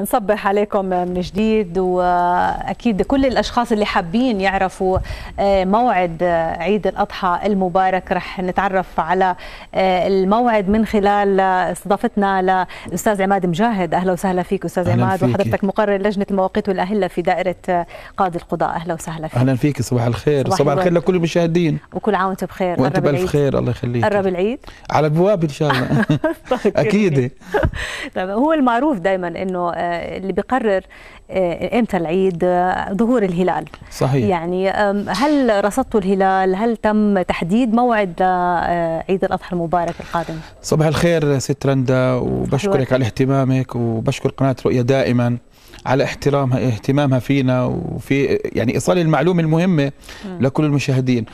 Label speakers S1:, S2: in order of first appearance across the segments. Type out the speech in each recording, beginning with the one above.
S1: بنصبح عليكم من جديد واكيد كل الاشخاص اللي حابين يعرفوا آه، موعد عيد الاضحى المبارك رح نتعرف على آه، الموعد من خلال آه، استضافتنا للاستاذ عماد مجاهد اهلا وسهلا فيك استاذ أهلاً عماد فيك. وحضرتك مقرر لجنه المواقيت والاهله في دائره قاضي القضاء اهلا وسهلا فيك
S2: اهلا فيك صباح الخير صباح, صباح الخير لكل المشاهدين
S1: وكل عام وانت بخير وانت بالف خير
S2: الله يخليك قرب العيد على البواب ان شاء الله طيب. اكيد
S1: طيب هو المعروف دائما انه اللي بيقرر آه، امتى العيد آه، ظهور الهلال صحيح يعني هل رصدتوا الهلال هل تم تحديد موعد لعيد آه، الاضحى المبارك القادم
S2: صباح الخير ست رندا وبشكرك على اهتمامك وبشكر قناه رؤيا دائما على احترامها اهتمامها فينا وفي يعني ايصال المعلومه المهمه لكل المشاهدين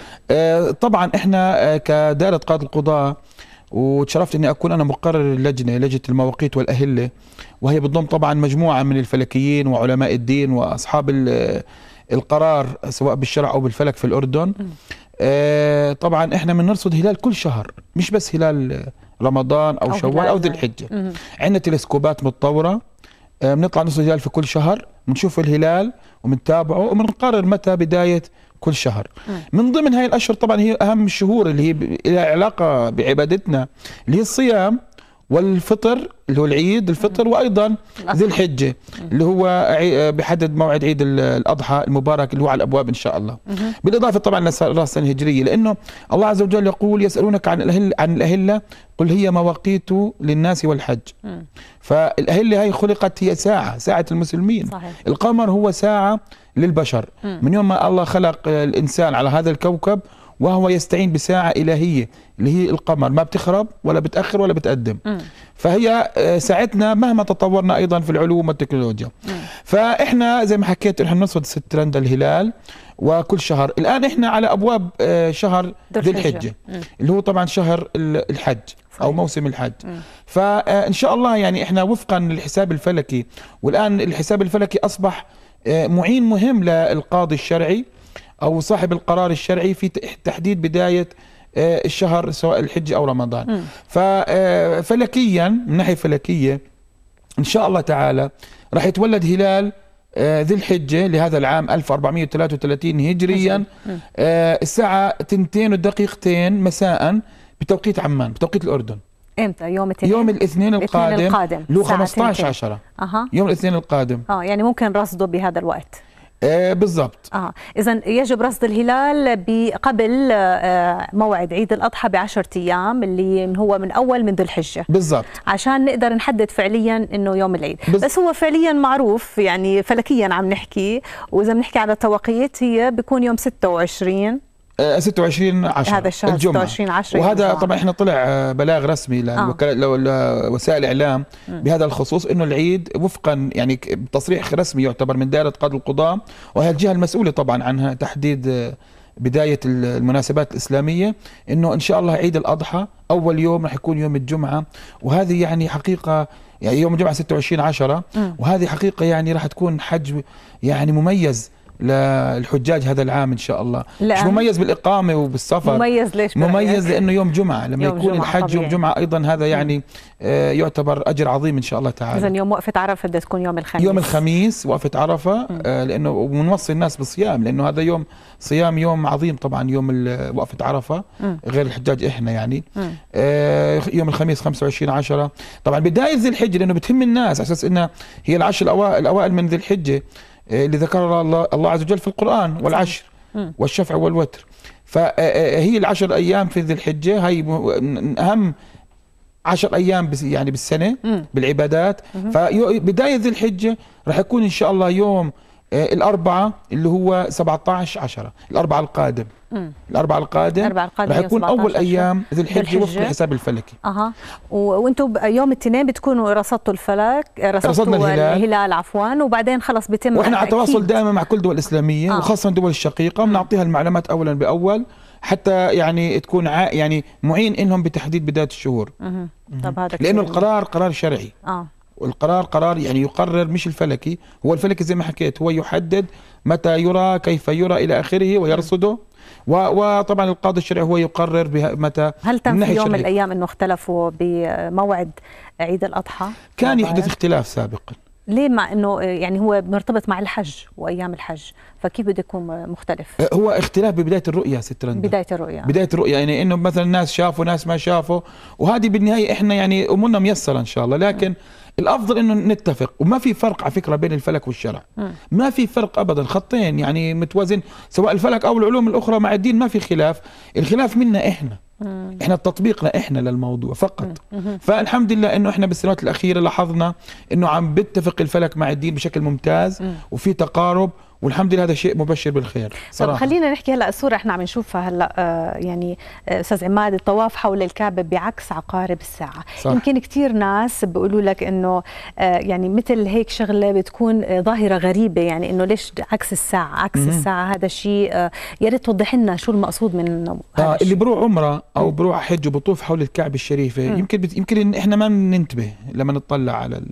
S2: طبعا احنا كدائره قاضي القضاه وتشرفت اني اكون انا مقرر اللجنه لجنه المواقيت والاهله وهي بتضم طبعا مجموعه من الفلكيين وعلماء الدين واصحاب القرار سواء بالشرع او بالفلك في الاردن آه، طبعا احنا بنرصد هلال كل شهر مش بس هلال رمضان او, أو شوال او ذي الحجه عندنا تلسكوبات متطوره آه، بنطلع نص هلال في كل شهر بنشوف الهلال وبنتابعه وبنقرر متى بدايه كل شهر آه. من ضمن هاي الاشهر طبعا هي اهم الشهور اللي هي لها علاقه بعبادتنا اللي هي الصيام والفطر اللي هو العيد الفطر وايضا ذي الحجه اللي هو آه، بحدد موعد عيد الاضحى المبارك اللي هو على الابواب ان شاء الله بالاضافه طبعا راس سنه هجريه لانه الله عز وجل يقول يسالونك عن الاهل عن الاهله قل هي مواقيت للناس والحج فالاهله هي خلقت هي ساعه ساعه المسلمين صحيح. القمر هو ساعه للبشر من يوم ما الله خلق الانسان على هذا الكوكب وهو يستعين بساعة إلهية اللي هي القمر ما بتخرب ولا بتأخر ولا بتقدم م. فهي آه، ساعتنا مهما تطورنا أيضا في العلوم والتكنولوجيا م. فإحنا زي ما حكيت إحنا نصد ست ترند الهلال وكل شهر الآن إحنا على أبواب آه، شهر ذي الحجة م. اللي هو طبعا شهر الحج او موسم الحج م. فان آه، شاء الله يعني احنا وفقا للحساب الفلكي والان الحساب الفلكي اصبح معين مهم للقاضي الشرعي او صاحب القرار الشرعي في تحديد بدايه آه، الشهر سواء الحج او رمضان ففلكيا آه، من ناحيه فلكيه ان شاء الله تعالى راح يتولد هلال آه، ذي الحجة لهذا العام 1433 هجريا الساعة تنتين ودقيقتين مساء بتوقيت عمان بتوقيت الأردن
S1: امتى يوم الاثنين يوم الاثنين القادم, القادم. له 15 10
S2: أه. يوم الاثنين القادم
S1: اه يعني ممكن رصده بهذا الوقت
S2: آه، بالضبط
S1: اه اذا يجب رصد الهلال قبل آه، موعد عيد الاضحى ب 10 ايام اللي هو من اول من ذي الحجه بالضبط عشان نقدر نحدد فعليا انه يوم العيد بز... بس هو فعليا معروف يعني فلكيا عم نحكي واذا بنحكي على التوقيت هي بيكون يوم 26
S2: 26 آه، 10 هذا الشهر الجمعة 26 10 وهذا طبعا احنا طلع آه، بلاغ رسمي آه. لوسائل الاعلام بهذا الخصوص انه العيد وفقا يعني بتصريح رسمي يعتبر من دائره قاضي القضاء وهي الجهه المسؤوله طبعا عنها تحديد بدايه المناسبات الاسلاميه انه ان شاء الله عيد الاضحى اول يوم راح يكون يوم الجمعه وهذه يعني حقيقه يعني يوم الجمعه 26 10 وهذه حقيقه يعني راح تكون حج يعني مميز للحجاج هذا العام ان شاء الله مش مميز بالاقامه وبالسفر مميز ليش مميز لانه يوم جمعه لما يوم يكون جمعة الحج طبيعي. يوم جمعه ايضا هذا يعني آه يعتبر اجر عظيم ان شاء الله تعالى
S1: اذا يوم وقفه عرفه بدها تكون يوم الخميس يوم
S2: الخميس وقفه عرفه آه لانه وبنوصي الناس بالصيام لانه هذا يوم صيام يوم عظيم طبعا يوم وقفه عرفه مم. غير الحجاج احنا يعني آه يوم الخميس 25 10 طبعا بدايه ذي الحجه لانه بتهم الناس على اساس انها هي العشر الأوائل من ذي الحجه إيه، اللي ذكرها الله, الله عز وجل في القرآن والعشر والشفع والوتر فهي إيه، إيه، العشر أيام في ذي الحجة هي من أهم عشر أيام يعني بالسنة بالعبادات فبداية ذي الحجة راح يكون إن شاء الله يوم آه، الأربعة اللي هو 17 10 الأربعة القادم مم. الأربعة القادم الأربعة القادم رح يكون أول أيام ذي الحجة وفق الحساب الفلكي
S1: أها وأنتم يوم الاثنين بتكونوا رصدتوا الفلك رصدتوا الهلال. الهلال عفوا وبعدين خلص بيتم وإحنا على تواصل
S2: دائما مع كل الدول الإسلامية آه. وخاصة الدول الشقيقة بنعطيها المعلومات أولا بأول حتى يعني تكون ع... يعني معين لهم بتحديد بداية الشهور
S1: مم. مم. طب هذا لأنه القرار
S2: قرار شرعي آه. القرار قرار يعني يقرر مش الفلكي هو الفلكي زي ما حكيت هو يحدد متى يرى كيف يرى إلى آخره ويرصده وطبعا القاضي الشرعي هو يقرر متى هل تم في يوم من الأيام
S1: أنه اختلفوا بموعد عيد الأضحى؟
S2: كان يحدث اختلاف سابقا
S1: ليه مع انه يعني هو مرتبط مع الحج وايام الحج فكيف بده يكون مختلف
S2: أه، هو اختلاف ببدايه الرؤيه ست رندا
S1: بدايه الرؤيه بدايه
S2: الرؤيه يعني انه مثلا ناس شافوا ناس ما شافوا وهذه بالنهايه احنا يعني امورنا ميسره ان شاء الله لكن م. نعم. الافضل انه نتفق وما في فرق على فكره بين الفلك والشرع ما في فرق ابدا خطين يعني متوازن سواء الفلك او العلوم الاخرى مع الدين ما في خلاف الخلاف منا احنا احنا تطبيقنا احنا للموضوع فقط فالحمد لله انه احنا بالسنوات الاخيره لاحظنا انه عم بيتفق الفلك مع الدين بشكل ممتاز وفي تقارب والحمد لله هذا شيء مبشر بالخير صراحة. طب
S1: خلينا نحكي هلا الصوره احنا عم نشوفها هلا آه يعني آه، استاذ عماد الطواف حول الكعبه بعكس عقارب الساعه صح. يمكن كثير ناس بيقولوا لك انه آه يعني مثل هيك شغله بتكون آه ظاهره غريبه يعني انه ليش عكس الساعه عكس م- الساعه هذا شيء آه، يا ريت توضح لنا شو المقصود من آه،
S2: هذا آه اللي بروح عمره او بروح حج وبطوف حول الكعبه الشريفه م- يمكن بت... يمكن إن احنا ما بننتبه لما نطلع على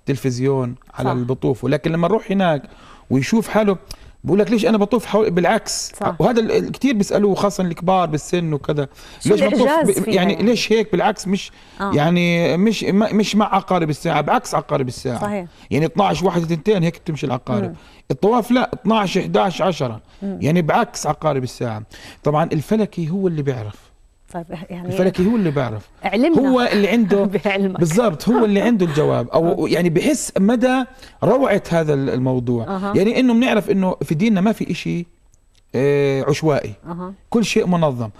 S2: التلفزيون على صح. البطوف ولكن لما نروح هناك ويشوف حاله بقول لك ليش انا بطوف حول بالعكس صح. وهذا كثير بيسالوه خاصه الكبار بالسن وكذا ليش بطوف يعني, ليش هيك بالعكس مش آه. يعني مش مش مع عقارب الساعه بعكس عقارب الساعه صحيح. يعني 12 واحد 2 هيك بتمشي العقارب مم. الطواف لا 12 11 10 مم. يعني بعكس عقارب الساعه طبعا الفلكي هو اللي بيعرف
S1: طيب يعني الفلكي
S2: هو اللي بيعرف
S1: علمنا هو اللي عنده
S2: بالضبط هو اللي عنده الجواب او آه. يعني بحس مدى روعه هذا الموضوع أه. يعني انه بنعرف انه في ديننا ما في شيء آه، عشوائي أه. كل شيء منظم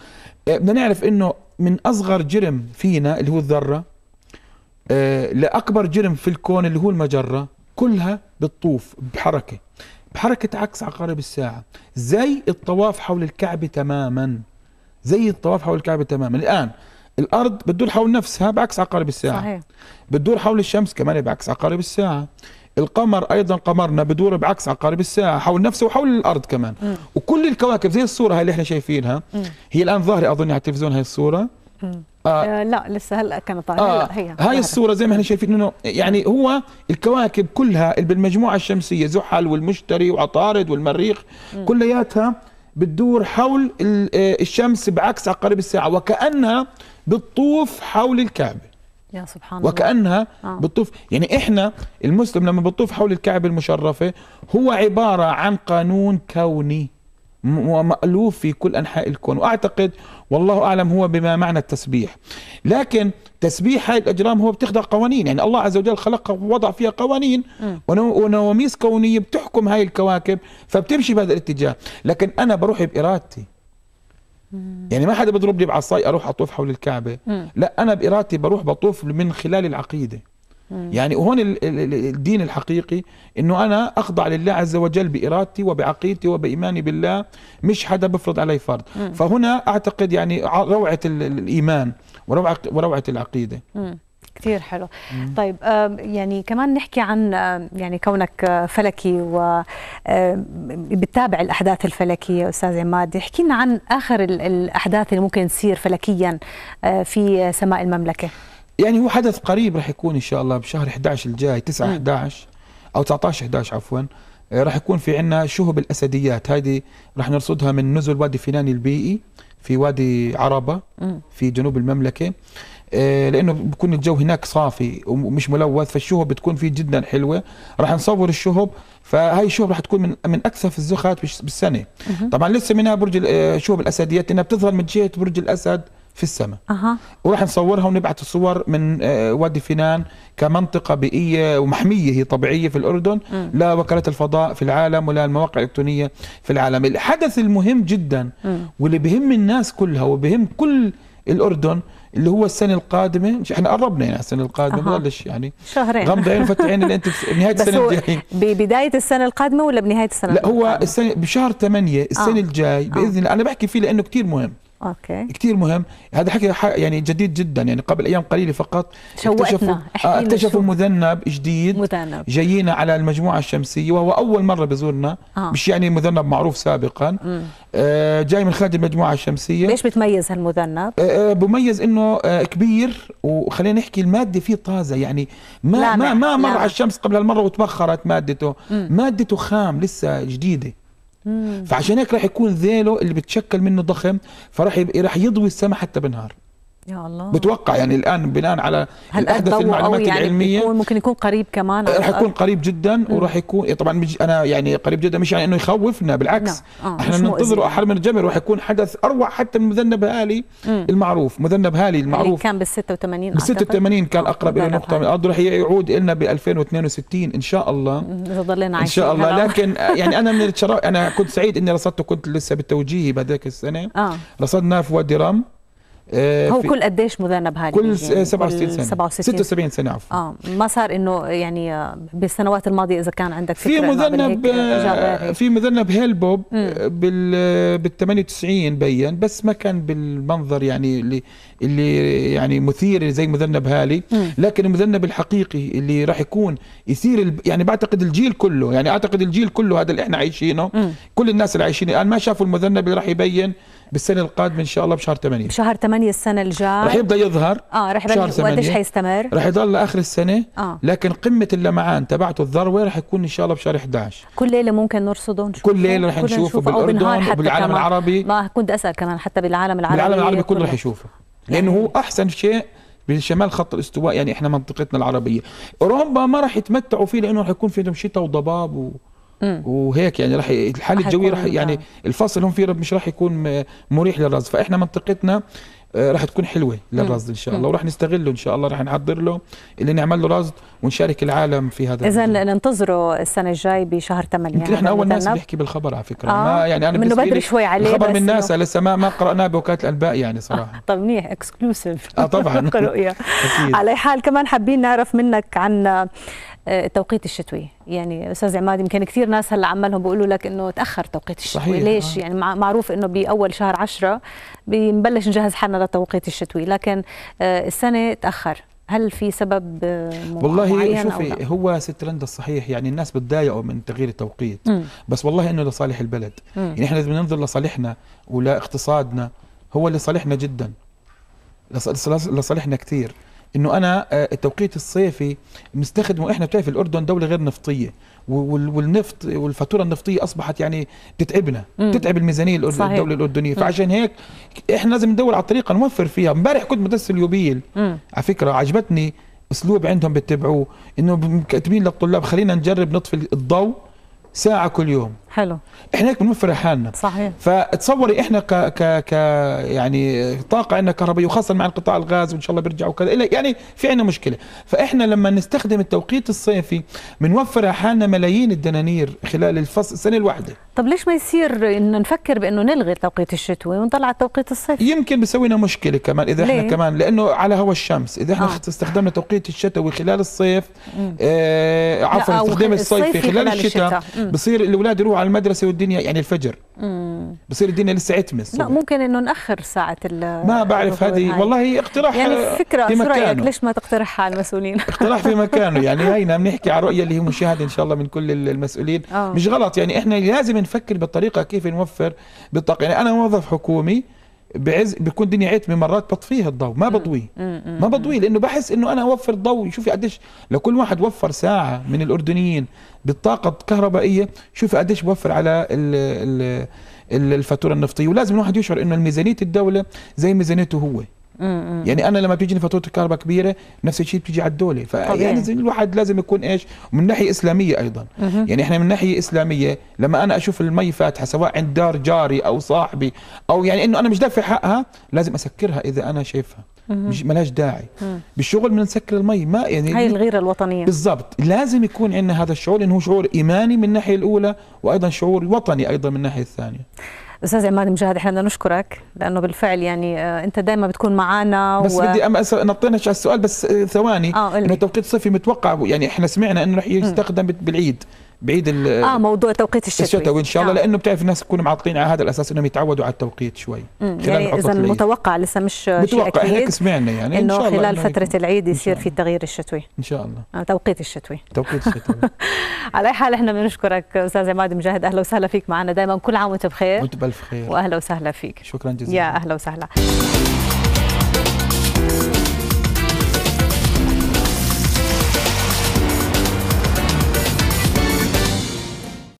S2: آه، بدنا نعرف انه من اصغر جرم فينا اللي هو الذره لاكبر جرم في الكون اللي هو المجره كلها بتطوف بحركه بحركه عكس عقارب الساعه زي الطواف حول الكعبه تماما زي الطواف حول الكعبه تماما الان الارض بتدور حول نفسها بعكس عقارب الساعه صحيح بتدور حول الشمس كمان بعكس عقارب الساعه القمر ايضا قمرنا بدور بعكس عقارب الساعه حول نفسه وحول الارض كمان م. وكل الكواكب زي الصوره هاي اللي احنا شايفينها م. هي الان ظاهره اظن على التلفزيون هاي الصوره
S1: آه, آه لا لسه هلا كانت طالعه آه هي هاي بحرق.
S2: الصوره زي ما احنا شايفين انه يعني هو الكواكب كلها بالمجموعه الشمسيه زحل والمشتري وعطارد والمريخ كلياتها بتدور حول آه، الشمس بعكس عقارب الساعة وكأنها بتطوف حول الكعبة
S1: يا سبحان الله وكأنها
S2: الله. بتطوف يعني إحنا المسلم لما بتطوف حول الكعبة المشرفة هو عبارة عن قانون كوني ومألوف في كل أنحاء الكون وأعتقد والله أعلم هو بما معنى التسبيح لكن تسبيح هذه الأجرام هو بتخضع قوانين يعني الله عز وجل خلقها ووضع فيها قوانين ونواميس كونية بتحكم هاي الكواكب فبتمشي بهذا الاتجاه لكن أنا بروح بإرادتي يعني ما حدا بضربني بعصاي اروح اطوف حول الكعبه لا انا بارادتي بروح بطوف من خلال العقيده يعني وهون الدين الحقيقي انه انا اخضع لله عز وجل بارادتي وبعقيدتي وبايماني بالله مش حدا بفرض علي فرض فهنا اعتقد يعني روعه الايمان وروعه وروعه العقيده
S1: كثير حلو مم. طيب يعني كمان نحكي عن يعني كونك آه، فلكي و بتتابع الاحداث الفلكيه استاذ عماد احكي لنا عن اخر الاحداث اللي ممكن تصير فلكيا آه، في سماء المملكه
S2: يعني هو حدث قريب راح يكون ان شاء الله بشهر 11 الجاي 9 11 او 19 11 عفوا آه، راح يكون في عندنا شهب الاسديات هذه راح نرصدها من نزل وادي فنان البيئي في وادي عربه في جنوب المملكه آه، لانه بكون الجو هناك صافي ومش ملوث فالشهب بتكون فيه جدا حلوه راح نصور الشهب فهي الشهب راح تكون من من اكثف الزخات بالسنه طبعا لسه منها برج آه، شهب الاسديات انها بتظهر من جهه برج الاسد في السماء أه. وراح نصورها ونبعث الصور من آه، وادي فينان كمنطقه بيئيه ومحميه هي طبيعيه في الاردن م. لا وكاله الفضاء في العالم ولا المواقع الالكترونيه في العالم الحدث المهم جدا م. واللي بهم الناس كلها وبهم كل الاردن اللي هو السنه القادمه مش احنا قربنا يعني السنه القادمه أه. بلش يعني شهرين غمض عين وفتح عين اللي انت بنهايه السنه الجايه
S1: ببدايه السنه القادمه ولا بنهايه السنه لا القادمة؟
S2: هو السنه بشهر 8 السنه آه. الجاي باذن آه. الله انا بحكي فيه لانه كثير مهم اوكي كثير مهم هذا حكي يعني جديد جدا يعني قبل ايام قليله فقط شوقتنا اكتشفوا, آه، اكتشفوا مذنب جديد مذنب جايينا على المجموعه الشمسيه وهو اول مره بزورنا آه. مش يعني مذنب معروف سابقا آه جاي من خارج المجموعه الشمسيه ليش بتميز
S1: هالمذنب
S2: آه،, آه بميز انه آه كبير وخلينا نحكي الماده فيه طازه يعني ما ما ما مر على الشمس قبل هالمره وتبخرت مادته مم. مادته خام لسه جديده فعشان هيك راح يكون ذيله اللي بتشكل منه ضخم فراح راح يضوي السماء حتى بالنهار يا الله بتوقع يعني الان بناء على هل احدث المعلومات يعني العلميه
S1: يكون ممكن يكون قريب كمان راح يكون
S2: قريب جدا وراح يكون إيه، طبعا انا يعني قريب جدا مش يعني انه يخوفنا بالعكس نعم. آه احنا ننتظر احر من الجمر راح يكون حدث اروع حتى من مذنب هالي مم. المعروف مذنب هالي يعني المعروف
S1: كان بال 86 بال 86
S2: كان اقرب الى نقطه من الارض راح يعود لنا ب 2062 ان شاء الله
S1: عايشين ان شاء الله لكن آه، يعني انا
S2: من انا كنت سعيد اني رصدته كنت لسه بالتوجيهي بهذيك السنه آه. رصدناه في وادي رام آه، هو كل
S1: قديش مذنب هالي كل 67 يعني سنه 67
S2: 76 سنه عفوا
S1: اه ما صار انه يعني آه، بالسنوات الماضيه اذا كان عندك في مذنب آه،
S2: في مذنب هيلبوب بال بال 98 بين بس ما كان بالمنظر يعني اللي اللي يعني مثير زي مذنب هالي لكن المذنب الحقيقي اللي راح يكون يثير يعني بعتقد الجيل كله يعني اعتقد الجيل كله هذا اللي احنا عايشينه كل الناس اللي عايشين الان ما شافوا المذنب اللي راح يبين بالسنه القادمه ان شاء الله بشهر 8
S1: بشهر 8 السنه الجاي رح يبدا
S2: يظهر اه رح يبدا وقديش حيستمر رح يضل لاخر السنه آه. لكن قمه اللمعان تبعته الذروه رح يكون ان شاء الله بشهر 11
S1: كل ليله ممكن نرصده ونشوفه كل ليله رح نشوفه, بالاردن وبالعالم العربي ما كنت اسال كمان حتى بالعالم العربي بالعالم العربي كله رح
S2: يشوفه لانه هو يعني. احسن شيء بشمال خط الاستواء يعني احنا منطقتنا العربيه اوروبا ما راح يتمتعوا فيه لانه راح يكون في عندهم شتاء وضباب و... وهيك يعني راح الحاله الجويه راح يعني آه. الفصل هم فيه مش راح يكون آه، مريح للرز فاحنا منطقتنا آه، راح تكون حلوه للرصد ان شاء الله وراح نستغله ان شاء الله راح نحضر له اللي نعمل له رصد ونشارك العالم في هذا اذا
S1: ننتظره السنه الجاي بشهر 8 يعني احنا اول ناس بنحكي
S2: بالخبر على فكره آه. ما يعني انا منه بدري شوي عليه الخبر من الناس لسه ما ما قراناه بوكاله الانباء يعني صراحه آه
S1: طب منيح اكسكلوسيف اه طبعا على حال كمان حابين نعرف منك عن التوقيت الشتوي يعني استاذ عماد يمكن كثير ناس هلا عمالهم بيقولوا لك انه تاخر توقيت الشتوي صحيح. ليش آه. يعني معروف انه باول شهر عشرة بنبلش نجهز حالنا للتوقيت الشتوي لكن آه، السنه تاخر هل في سبب آه، والله شوفي
S2: هو سترند الصحيح يعني الناس بتضايقوا من تغيير التوقيت م. بس والله انه لصالح البلد م. يعني احنا لازم ننظر لصالحنا ولاقتصادنا هو لصالحنا جدا لصالحنا كثير انه انا آه، التوقيت الصيفي مستخدمه احنا بتعرف الاردن دوله غير نفطيه والنفط والفاتوره النفطيه اصبحت يعني تتعبنا مم. تتعب الميزانيه الاردنيه صحيح. الدوله الاردنيه فعشان هيك احنا لازم ندور على طريقه نوفر فيها امبارح كنت مدرسه اليوبيل مم. على فكره عجبتني اسلوب عندهم بتبعوه انه كاتبين للطلاب خلينا نجرب نطفي الضوء ساعه كل يوم حلو احنا هيك بنوفر حالنا صحيح فتصوري احنا ك ك ك يعني طاقه عندنا كهربائيه وخاصه مع انقطاع الغاز وان شاء الله بيرجعوا وكذا يعني في عندنا مشكله فاحنا لما نستخدم التوقيت الصيفي بنوفر حالنا ملايين الدنانير خلال الفصل السنه الواحده
S1: طب ليش ما يصير انه نفكر بانه نلغي التوقيت الشتوي ونطلع التوقيت الصيفي
S2: يمكن بيسوي لنا مشكله كمان اذا ليه؟ احنا كمان لانه على هوا الشمس اذا احنا آه. استخدمنا توقيت الشتوي خلال الصيف آه عفوا استخدام الصيفي خلال, خلال الشتاء, الشتاء. بصير الاولاد يروحوا على المدرسه والدنيا يعني الفجر
S1: مم.
S2: بصير الدنيا لسه عتمس لا
S1: ممكن انه ناخر ساعه ال ما بعرف هذه والله
S2: اقتراح يعني فكره في شو رايك ليش
S1: ما تقترحها على المسؤولين
S2: اقتراح في مكانه يعني هينا بنحكي على رؤيه اللي هي مشاهده ان شاء الله من كل المسؤولين أوه. مش غلط يعني احنا لازم نفكر بالطريقه كيف نوفر بالطاقه يعني انا موظف حكومي بعز بيكون الدنيا عتمه مرات بطفيه الضوء ما بضويه ما بضوي لانه بحس انه انا اوفر ضوء شوفي قديش لو كل واحد وفر ساعه من الاردنيين بالطاقه الكهربائيه شوفي قديش بوفر على ال ال الفاتوره النفطيه ولازم الواحد يشعر انه ميزانيه الدوله زي ميزانيته هو يعني انا لما بتجيني فاتوره الكهرباء كبيره نفس الشيء بتيجي على الدوله فيعني الواحد لازم يكون ايش من ناحيه اسلاميه ايضا يعني احنا من ناحيه اسلاميه لما انا اشوف المي فاتحه سواء عند دار جاري او صاحبي او يعني انه انا مش دافع حقها لازم اسكرها اذا انا شايفها مش ملاش داعي بالشغل بدنا نسكر المي ما يعني هاي الغيره الوطنيه بالضبط لازم يكون عندنا هذا الشعور انه هو شعور ايماني من الناحيه الاولى وايضا شعور وطني ايضا من الناحيه الثانيه
S1: استاذ عماد مجاهد احنا بدنا نشكرك لانه بالفعل يعني آه، انت دائما بتكون معنا بس و... بدي
S2: أم نطينا على السؤال بس آه، ثواني آه انه توقيت صيفي متوقع يعني احنا سمعنا انه رح يستخدم بالعيد بعيد اه
S1: موضوع توقيت الشتوي الشتوي
S2: ان شاء الله نعم. لانه بتعرف الناس تكون معطلين على هذا الاساس انهم يتعودوا على التوقيت شوي يعني خلال يعني اذا متوقع
S1: لسه مش متوقع شيء هيك
S2: سمعنا يعني انه إن شاء الله خلال إنه فتره
S1: العيد يصير في التغيير الشتوي ان شاء الله آه توقيت الشتوي
S2: توقيت الشتوي
S1: على اي حال احنا بنشكرك استاذ عماد مجاهد اهلا وسهلا فيك معنا دائما كل عام وانت بخير وانت بالف خير واهلا وسهلا فيك شكرا جزيلا يا اهلا وسهلا